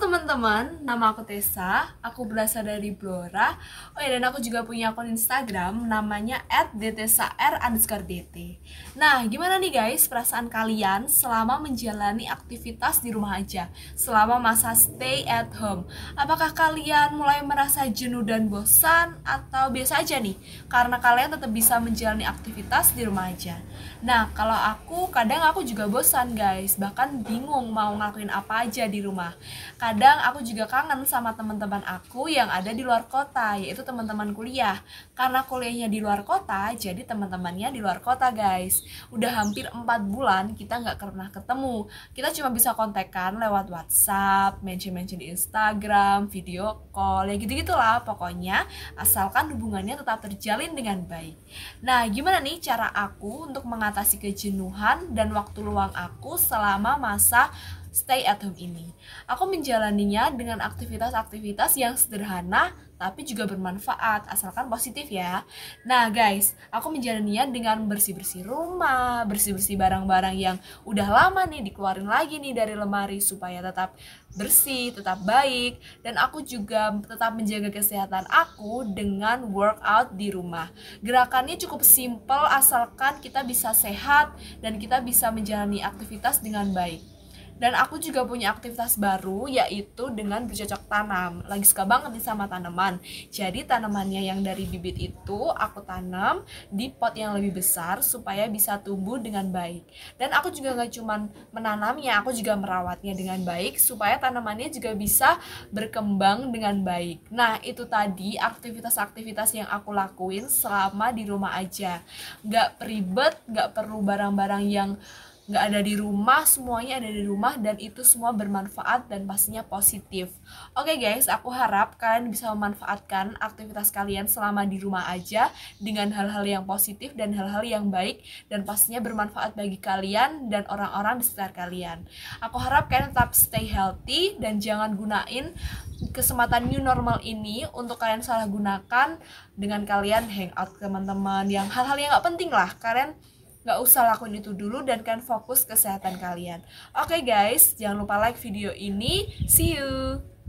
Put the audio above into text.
teman-teman, nama aku Tessa, aku berasal dari Blora Oh ya, dan aku juga punya akun Instagram, namanya @dtsar_dt Nah, gimana nih guys perasaan kalian selama menjalani aktivitas di rumah aja Selama masa stay at home Apakah kalian mulai merasa jenuh dan bosan atau biasa aja nih? Karena kalian tetap bisa menjalani aktivitas di rumah aja Nah, kalau aku, kadang aku juga bosan guys, bahkan bingung mau ngelakuin apa aja di rumah kadang aku juga kangen sama teman-teman aku yang ada di luar kota, yaitu teman-teman kuliah. Karena kuliahnya di luar kota, jadi teman-temannya di luar kota, guys. Udah hampir 4 bulan kita nggak pernah ketemu. Kita cuma bisa kontekan lewat WhatsApp, mention-mention di Instagram, video call, ya gitu-gitulah. Pokoknya asalkan hubungannya tetap terjalin dengan baik. Nah, gimana nih cara aku untuk mengatasi kejenuhan dan waktu luang aku selama masa stay at home ini. Aku menjalaninya dengan aktivitas-aktivitas yang sederhana tapi juga bermanfaat asalkan positif ya. Nah, guys, aku menjalaninya dengan bersih-bersih rumah, bersih-bersih barang-barang yang udah lama nih dikeluarin lagi nih dari lemari supaya tetap bersih, tetap baik dan aku juga tetap menjaga kesehatan aku dengan workout di rumah. Gerakannya cukup simple asalkan kita bisa sehat dan kita bisa menjalani aktivitas dengan baik dan aku juga punya aktivitas baru yaitu dengan bercocok tanam lagi suka banget nih sama tanaman jadi tanamannya yang dari bibit itu aku tanam di pot yang lebih besar supaya bisa tumbuh dengan baik dan aku juga gak cuman menanamnya aku juga merawatnya dengan baik supaya tanamannya juga bisa berkembang dengan baik nah itu tadi aktivitas-aktivitas yang aku lakuin selama di rumah aja gak ribet gak perlu barang-barang yang nggak ada di rumah semuanya ada di rumah dan itu semua bermanfaat dan pastinya positif oke okay guys aku harap kalian bisa memanfaatkan aktivitas kalian selama di rumah aja dengan hal-hal yang positif dan hal-hal yang baik dan pastinya bermanfaat bagi kalian dan orang-orang di sekitar kalian aku harap kalian tetap stay healthy dan jangan gunain kesempatan new normal ini untuk kalian salah gunakan dengan kalian hangout teman-teman yang hal-hal yang nggak penting lah kalian nggak usah lakuin itu dulu dan kan fokus kesehatan kalian. Oke okay guys, jangan lupa like video ini. See you.